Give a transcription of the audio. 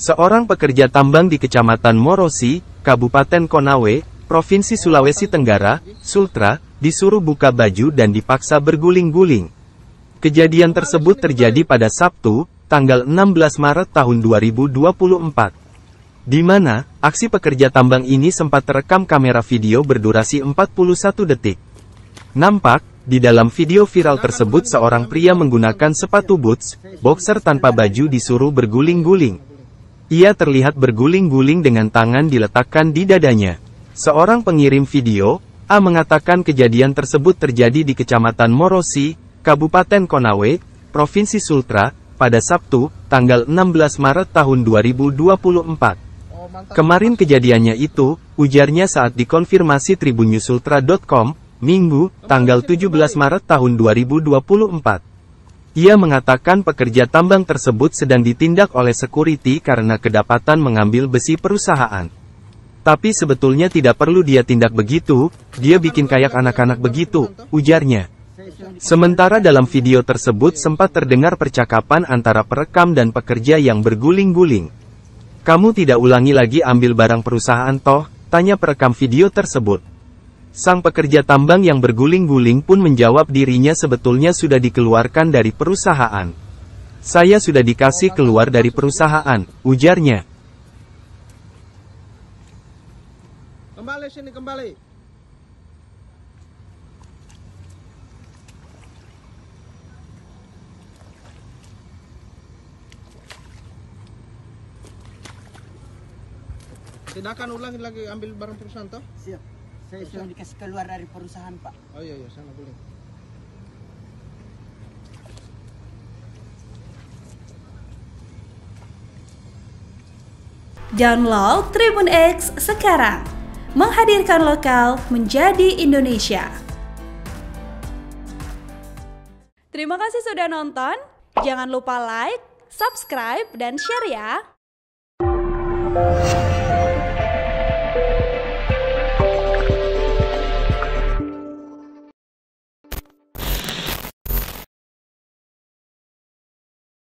Seorang pekerja tambang di Kecamatan Morosi, Kabupaten Konawe, Provinsi Sulawesi Tenggara, Sultra, disuruh buka baju dan dipaksa berguling-guling. Kejadian tersebut terjadi pada Sabtu, tanggal 16 Maret tahun 2024. Di mana, aksi pekerja tambang ini sempat terekam kamera video berdurasi 41 detik. Nampak, di dalam video viral tersebut seorang pria menggunakan sepatu boots, boxer tanpa baju disuruh berguling-guling. Ia terlihat berguling-guling dengan tangan diletakkan di dadanya. Seorang pengirim video, A mengatakan kejadian tersebut terjadi di Kecamatan Morosi, Kabupaten Konawe, Provinsi Sultra, pada Sabtu, tanggal 16 Maret tahun 2024. Kemarin kejadiannya itu, ujarnya saat dikonfirmasi Tribunnewsultra.com, Minggu, tanggal 17 Maret tahun 2024. Ia mengatakan pekerja tambang tersebut sedang ditindak oleh security karena kedapatan mengambil besi perusahaan. Tapi sebetulnya tidak perlu dia tindak begitu, dia bikin kayak anak-anak begitu, ujarnya. Sementara dalam video tersebut sempat terdengar percakapan antara perekam dan pekerja yang berguling-guling. Kamu tidak ulangi lagi ambil barang perusahaan toh, tanya perekam video tersebut. Sang pekerja tambang yang berguling-guling pun menjawab dirinya sebetulnya sudah dikeluarkan dari perusahaan. Saya sudah dikasih keluar dari perusahaan, ujarnya. Kembali sini, kembali. Tidakkan ulang lagi ambil barang perusahaan toh. Siap. Saya sudah dikasih keluar dari perusahaan, Pak. Oh iya, iya, sana boleh. Download Tribun X sekarang. Menghadirkan lokal menjadi Indonesia. Terima kasih sudah nonton. Jangan lupa like, subscribe, dan share ya.